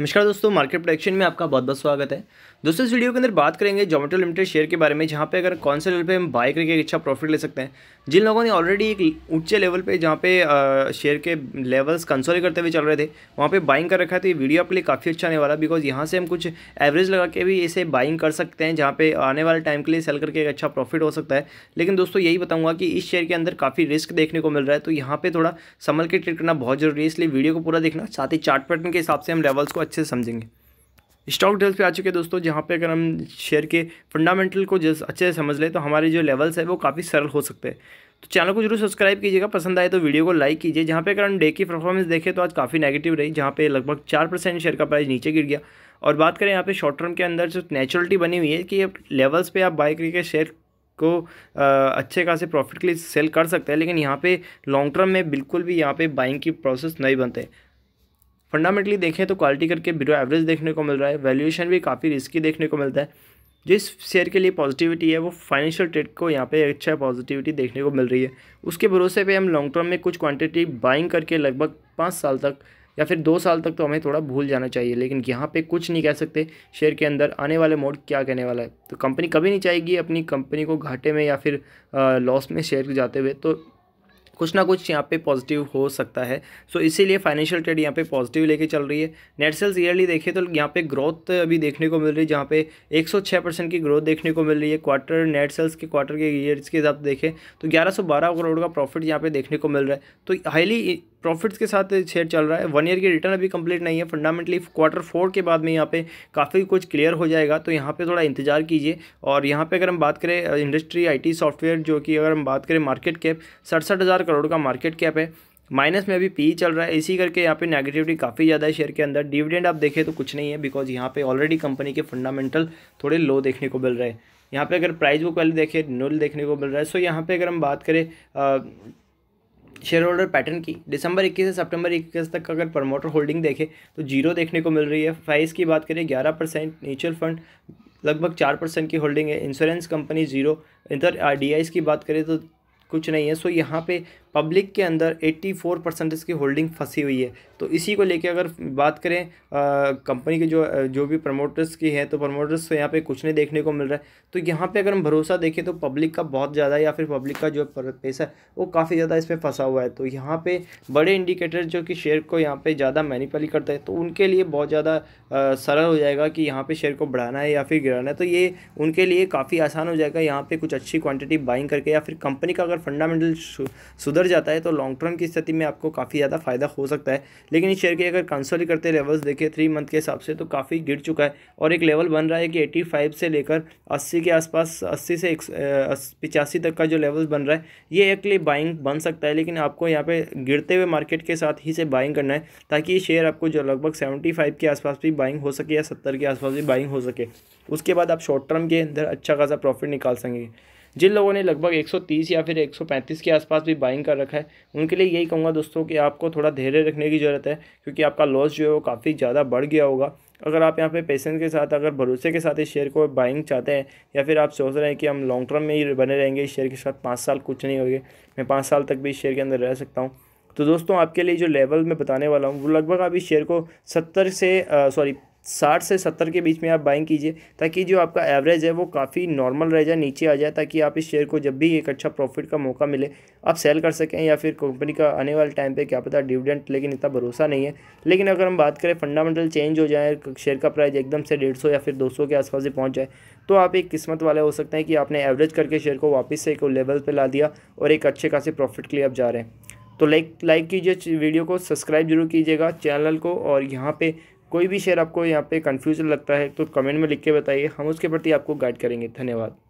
नमस्कार दोस्तों market production में आपका बहुत बहुत स्वागत है दोस्तों इस वीडियो के अंदर बात करेंगे जोमेटो लिमिटेड शेयर के बारे में जहाँ पे अगर कौन से लेवल पे हम बाय करके एक अच्छा प्रॉफिट ले सकते हैं जिन लोगों ने ऑलरेडी एक ऊंचे लेवल पे जहाँ पे शेयर के लेवल्स कंसोल करते हुए चल रहे थे वहाँ पर बाइंग कर रखा है तो ये वीडियो आपके लिए काफ़ी अच्छा आने वाला बिकॉज यहाँ से हम कुछ एवरेज लगा के भी इसे बाइंग कर सकते हैं जहाँ पे आने वाले टाइम के लिए सेल करके एक अच्छा प्रॉफिट हो सकता है लेकिन दोस्तों यही बताऊँगा कि इस शेयर के अंदर काफ़ी रिस्क देखने को मिल रहा है तो यहाँ पर थोड़ा संभल के ट्रेड करना बहुत जरूरी है इसलिए वीडियो को पूरा देखना साथ ही चार्ट पैटर्न के हिसाब से हम लेवल्स को अच्छे से समझेंगे स्टॉक डेल्स पे आ चुके हैं दोस्तों जहाँ पे अगर हम शेयर के फंडामेंटल को जस अच्छे से समझ लें तो हमारे जो लेवल्स है वो काफ़ी सरल हो सकते हैं तो चैनल को जरूर सब्सक्राइब कीजिएगा पसंद आए तो वीडियो को लाइक कीजिए जहाँ पे अगर हम डे की परफॉर्मेंस देखें तो आज काफ़ी नेगेटिव रही जहाँ पे लगभग चार परसेंट शेयर का प्राइस नीचे गिर गया और बात करें यहाँ पर शॉर्ट टर्म के अंदर जो नेचुरलिटी बनी हुई है कि लेवल्स पर आप बाई करके शेयर को अच्छे खासे प्रॉफिट के लिए सेल कर सकते हैं लेकिन यहाँ पर लॉन्ग टर्म में बिल्कुल भी यहाँ पर बाइंग की प्रोसेस नहीं बनते फंडामेंटली देखें तो क्वालिटी करके बिलो एवरेज देखने को मिल रहा है वैल्यूएशन भी काफ़ी रिस्की देखने को मिलता है जिस शेयर के लिए पॉजिटिविटी है वो फाइनेंशियल ट्रेड को यहाँ पे अच्छा पॉजिटिविटी देखने को मिल रही है उसके भरोसे पे हम लॉन्ग टर्म में कुछ क्वांटिटी बाइंग करके लगभग पाँच साल तक या फिर दो साल तक तो हमें थोड़ा भूल जाना चाहिए लेकिन यहाँ पे कुछ नहीं कह सकते शेयर के अंदर आने वाले मोड क्या कहने वाला है तो कंपनी कभी नहीं चाहेगी अपनी कंपनी को घाटे में या फिर लॉस में शेयर जाते हुए तो कुछ ना कुछ यहाँ पे पॉजिटिव हो सकता है सो so, इसीलिए फाइनेंशियल ट्रेड यहाँ पे पॉजिटिव लेके चल रही है नेट सेल्स ईयरली देखें तो यहाँ पे ग्रोथ अभी देखने को मिल रही है जहाँ पे 106 परसेंट की ग्रोथ देखने को मिल रही है क्वार्टर नेट सेल्स के क्वार्टर के ईयर्स के हिसाब से देखें तो ग्यारह करोड़ का प्रॉफिट यहाँ पर देखने को मिल रहा है तो हाईली प्रॉफिट्स के साथ शेयर चल रहा है वन ईयर की रिटर्न अभी कंप्लीट नहीं है फंडामेंटली क्वार्टर फोर के बाद में यहाँ पे काफ़ी कुछ क्लियर हो जाएगा तो यहाँ पे थोड़ा इंतजार कीजिए और यहाँ पे अगर हम बात करें इंडस्ट्री आईटी सॉफ्टवेयर जो कि अगर हम बात करें मार्केट कैप सड़सठ हज़ार करोड़ का मार्केट कैप है माइनस में अभी पी e चल रहा है इसी करके यहाँ पे नेगेटिविटी काफ़ी ज़्यादा है शेयर के अंदर डिविडेंड आप देखें तो कुछ नहीं है बिकॉज यहाँ पे ऑलरेडी कंपनी के फंडामेंटल थोड़े लो देखने को मिल रहे हैं यहाँ पे अगर प्राइस बुक पहले देखें नुल देखने को मिल रहा है सो यहाँ पे अगर हम बात करें शेयर होल्डर पैटर्न की दिसंबर 21 से सितंबर 21 तक अगर प्रमोटर होल्डिंग देखें तो जीरो देखने को मिल रही है फाइज़ की बात करें 11 परसेंट म्यूचुअल फंड लगभग चार परसेंट की होल्डिंग है इंश्योरेंस कंपनी जीरो इधर डी की बात करें तो कुछ नहीं है सो यहाँ पे पब्लिक के अंदर 84 परसेंट इसकी होल्डिंग फंसी हुई है तो इसी को लेके अगर बात करें कंपनी के जो जो भी प्रमोटर्स की हैं तो प्रमोटर्स तो यहाँ पे कुछ नहीं देखने को मिल रहा है तो यहाँ पे अगर हम भरोसा देखें तो पब्लिक का बहुत ज़्यादा या फिर पब्लिक का जो पैसा है वो काफ़ी ज़्यादा इस पर फंसा हुआ है तो यहाँ पर बड़े इंडिकेटर जो कि शेयर को यहाँ पर ज़्यादा मैनिपली करते हैं तो उनके लिए बहुत ज़्यादा सरल हो जाएगा कि यहाँ पर शेयर को बढ़ाना है या फिर गिराना है तो ये उनके लिए काफ़ी आसान हो जाएगा यहाँ पर कुछ अच्छी क्वान्टिटी बाइंग करके या फिर कंपनी का अगर फंडामेंटल सुधर ऊपर जाता है तो लॉन्ग टर्म की स्थिति में आपको काफ़ी ज़्यादा फायदा हो सकता है लेकिन इस शेयर के अगर कंसल करते लेवल्स देखें थ्री मंथ के हिसाब से तो काफ़ी गिर चुका है और एक लेवल बन रहा है कि एटी फाइव से लेकर अस्सी के आसपास अस्सी से एक पिचासी तक का जो लेवल्स बन रहा है ये एक लिए बाइंग बन सकता है लेकिन आपको यहाँ पर गिरते हुए मार्केट के साथ ही से बाइंग करना है ताकि ये शेयर आपको जो लगभग सेवेंटी फाइव के आसपास भी बाइंग हो सके या सत्तर के आसपास भी बाइंग हो सके उसके बाद आप शॉर्ट टर्म के अंदर अच्छा खासा प्रॉफिट निकाल सकेंगे जिन लोगों ने लगभग 130 या फिर 135 के आसपास भी बाइंग कर रखा है उनके लिए यही कहूँगा दोस्तों कि आपको थोड़ा धैर्य रखने की ज़रूरत है क्योंकि आपका लॉस जो है वो काफ़ी ज़्यादा बढ़ गया होगा अगर आप यहाँ पे पेशेंस के साथ अगर भरोसे के साथ इस शेयर को बाइंग चाहते हैं या फिर आप सोच रहे हैं कि हम लॉन्ग टर्म में ही बने रहेंगे इस शेयर के साथ पाँच साल कुछ नहीं होगी मैं पाँच साल तक भी इस शेयर के अंदर रह सकता हूँ तो दोस्तों आपके लिए जो लेवल मैं बताने वाला हूँ वो लगभग आप इस शेयर को सत्तर से सॉरी साठ से सत्तर के बीच में आप बाइंग कीजिए ताकि जो आपका एवरेज है वो काफ़ी नॉर्मल रह जाए नीचे आ जाए ताकि आप इस शेयर को जब भी एक अच्छा प्रॉफिट का मौका मिले आप सेल कर सकें या फिर कंपनी का आने वाले टाइम पे क्या पता डिविडेंट लेकिन इतना भरोसा नहीं है लेकिन अगर हम बात करें फंडामेंटल चेंज हो जाए शेयर का प्राइस एकदम से डेढ़ या फिर दो के आसपास ही पहुँच जाए तो आप एक किस्मत वाले हो सकते हैं कि आपने एवरेज करके शेयर को वापस से एक लेवल पर ला दिया और एक अच्छे खासे प्रॉफिट के लिए आप जा रहे हैं तो लाइक लाइक कीजिए वीडियो को सब्सक्राइब जरूर कीजिएगा चैनल को और यहाँ पे कोई भी शेयर आपको यहाँ पे कन्फ्यूजन लगता है तो कमेंट में लिख के बताइए हम उसके प्रति आपको गाइड करेंगे धन्यवाद